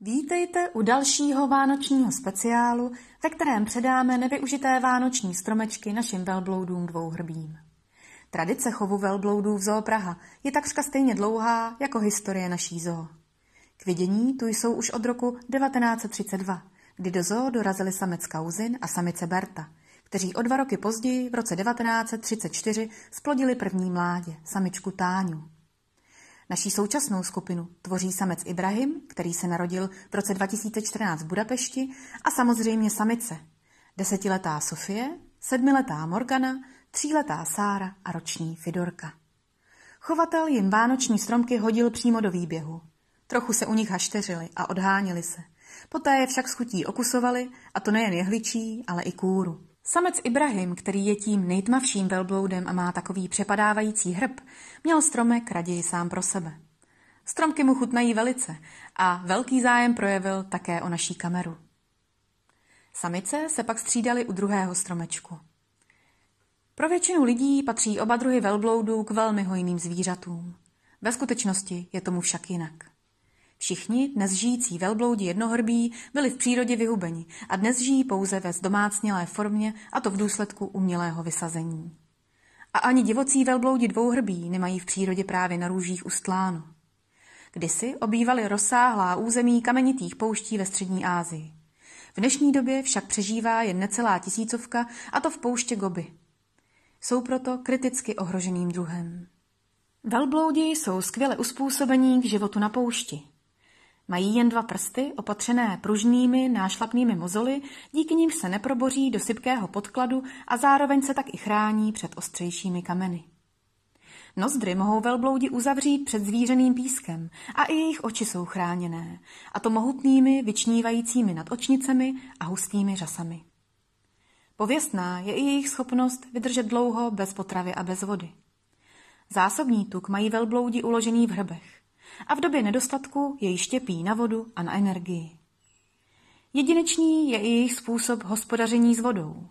Vítejte u dalšího vánočního speciálu, ve kterém předáme nevyužité vánoční stromečky našim velbloudům dvouhrbím. Tradice chovu velbloudů v zoo Praha je takřka stejně dlouhá jako historie naší zoo. K vidění tu jsou už od roku 1932, kdy do zoo dorazili samec Kauzin a samice Berta, kteří o dva roky později, v roce 1934, splodili první mládě, samičku Táňu. Naší současnou skupinu tvoří samec Ibrahim, který se narodil v roce 2014 v Budapešti, a samozřejmě samice. Desetiletá Sofie, sedmiletá Morgana, tříletá Sára a roční Fidorka. Chovatel jim vánoční stromky hodil přímo do výběhu. Trochu se u nich hašteřili a odhánili se. Poté je však schutí okusovali, a to nejen jehličí, ale i kůru. Samec Ibrahim, který je tím nejtmavším velbloudem a má takový přepadávající hrb, měl stromek raději sám pro sebe. Stromky mu chutnají velice a velký zájem projevil také o naší kameru. Samice se pak střídali u druhého stromečku. Pro většinu lidí patří oba druhy velbloudů k velmi hojným zvířatům. Ve skutečnosti je tomu však jinak. Všichni, dnes žijící velbloudi jednohrbí, byli v přírodě vyhubeni a dnes žijí pouze ve zdomácnělé formě a to v důsledku umělého vysazení. A ani divocí velbloudi dvouhrbí nemají v přírodě právě na růžích ustláno. Kdysi obývali rozsáhlá území kamenitých pouští ve střední Asii. V dnešní době však přežívá jen necelá tisícovka a to v pouště Goby. Jsou proto kriticky ohroženým druhem. Velbloudi jsou skvěle uspůsobení k životu na poušti. Mají jen dva prsty, opatřené pružnými nášlapnými mozoly, díky nimž se neproboří do sypkého podkladu a zároveň se tak i chrání před ostřejšími kameny. Nozdry mohou velbloudi uzavřít před zvířeným pískem a i jejich oči jsou chráněné, a to mohutnými, vyčnívajícími nad očnicemi a hustými řasami. Pověstná je i jejich schopnost vydržet dlouho bez potravy a bez vody. Zásobní tuk mají velbloudi uložený v hrbech a v době nedostatku jej štěpí na vodu a na energii. Jedinečný je i jejich způsob hospodaření s vodou.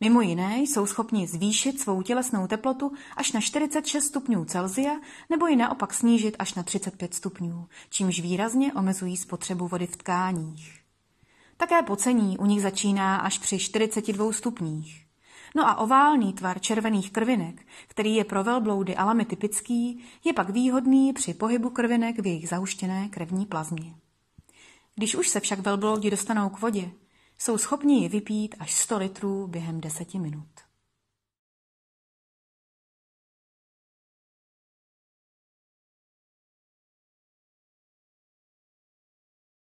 Mimo jiné jsou schopni zvýšit svou tělesnou teplotu až na 46 stupňů Celzia nebo ji naopak snížit až na 35 stupňů, čímž výrazně omezují spotřebu vody v tkáních. Také pocení u nich začíná až při 42 stupních. No a oválný tvar červených krvinek, který je pro velbloudy alamy typický, je pak výhodný při pohybu krvinek v jejich zahuštěné krevní plazmě. Když už se však velbloudi dostanou k vodě, jsou schopni ji vypít až 100 litrů během 10 minut.